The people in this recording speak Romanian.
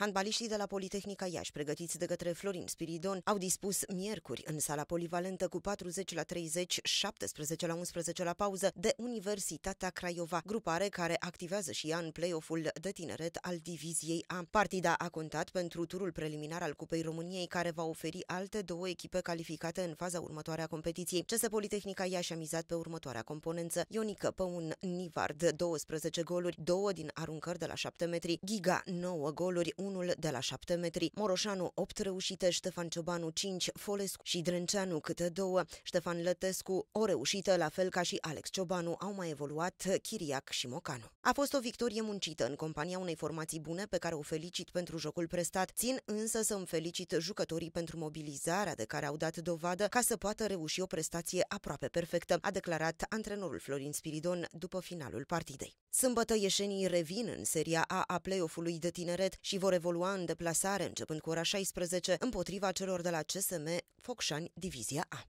Handbaliștii de la Politehnica Iași, pregătiți de către Florin Spiridon, au dispus miercuri în sala polivalentă cu 40 la 30, 17 la 11 la pauză de Universitatea Craiova, grupare care activează și ea în play-off-ul de tineret al Diviziei A. Partida a contat pentru turul preliminar al Cupei României, care va oferi alte două echipe calificate în faza următoare a competiției. CS Politehnica Iași a mizat pe următoarea componență. Ionică un Nivard, 12 goluri, două din aruncări de la 7 metri, Giga, 9 goluri, 1 unul de la 7 metri, Moroșanu 8 reușite, Ștefan Ciobanu 5, Folescu și Drânceanu câte două, Ștefan Lătescu o reușită, la fel ca și Alex Ciobanu, au mai evoluat Chiriac și Mocanu. A fost o victorie muncită în compania unei formații bune pe care o felicit pentru jocul prestat, țin însă să îmi felicit jucătorii pentru mobilizarea de care au dat dovadă ca să poată reuși o prestație aproape perfectă, a declarat antrenorul Florin Spiridon după finalul partidei. Sâmbătă ieșenii revin în Seria A a play-off-ului de tineret și vor evolua în deplasare începând cu ora 16 împotriva celor de la CSM Focșani Divizia A.